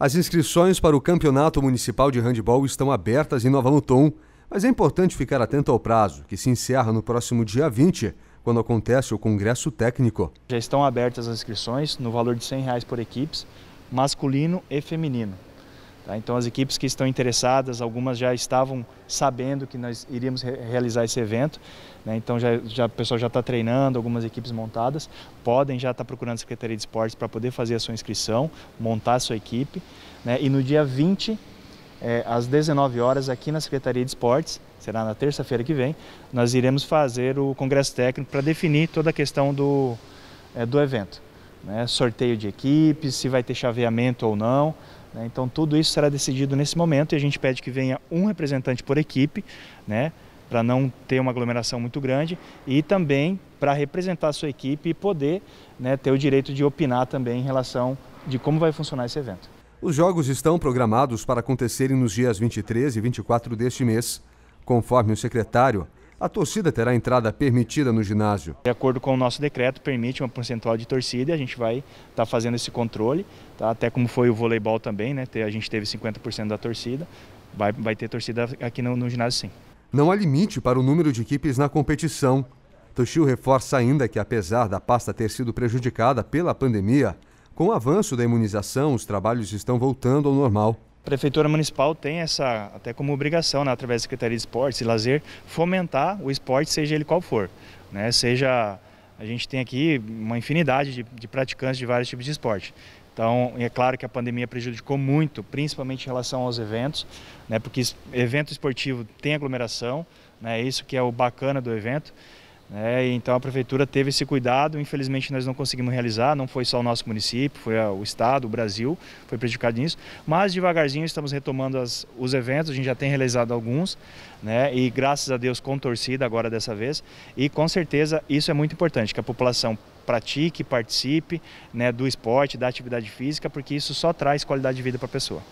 As inscrições para o Campeonato Municipal de Handebol estão abertas em Nova Mutum, mas é importante ficar atento ao prazo, que se encerra no próximo dia 20, quando acontece o Congresso Técnico. Já estão abertas as inscrições no valor de R$ 100 por equipes, masculino e feminino. Tá? Então as equipes que estão interessadas, algumas já estavam sabendo que nós iríamos re realizar esse evento, né? então já, já, o pessoal já está treinando, algumas equipes montadas, podem já estar tá procurando a Secretaria de Esportes para poder fazer a sua inscrição, montar a sua equipe. Né? E no dia 20, é, às 19 horas, aqui na Secretaria de Esportes, será na terça-feira que vem, nós iremos fazer o congresso técnico para definir toda a questão do, é, do evento. Né? Sorteio de equipes, se vai ter chaveamento ou não, né? Então tudo isso será decidido nesse momento e a gente pede que venha um representante por equipe, né, para não ter uma aglomeração muito grande e também para representar a sua equipe e poder né, ter o direito de opinar também em relação de como vai funcionar esse evento. Os jogos estão programados para acontecerem nos dias 23 e 24 deste mês. Conforme o secretário, a torcida terá entrada permitida no ginásio. De acordo com o nosso decreto, permite uma percentual de torcida e a gente vai estar tá fazendo esse controle, tá? até como foi o voleibol também, né? a gente teve 50% da torcida, vai, vai ter torcida aqui no, no ginásio sim. Não há limite para o número de equipes na competição. Toshio reforça ainda que, apesar da pasta ter sido prejudicada pela pandemia, com o avanço da imunização, os trabalhos estão voltando ao normal. Prefeitura Municipal tem essa, até como obrigação, né, através da Secretaria de Esportes e Lazer, fomentar o esporte, seja ele qual for. Né? Seja, a gente tem aqui uma infinidade de, de praticantes de vários tipos de esporte. Então, é claro que a pandemia prejudicou muito, principalmente em relação aos eventos, né, porque evento esportivo tem aglomeração, né, é isso que é o bacana do evento. Né? então a prefeitura teve esse cuidado, infelizmente nós não conseguimos realizar, não foi só o nosso município, foi o estado, o Brasil, foi prejudicado nisso, mas devagarzinho estamos retomando as, os eventos, a gente já tem realizado alguns, né, e graças a Deus com torcida agora dessa vez, e com certeza isso é muito importante, que a população pratique, participe né, do esporte, da atividade física, porque isso só traz qualidade de vida para a pessoa.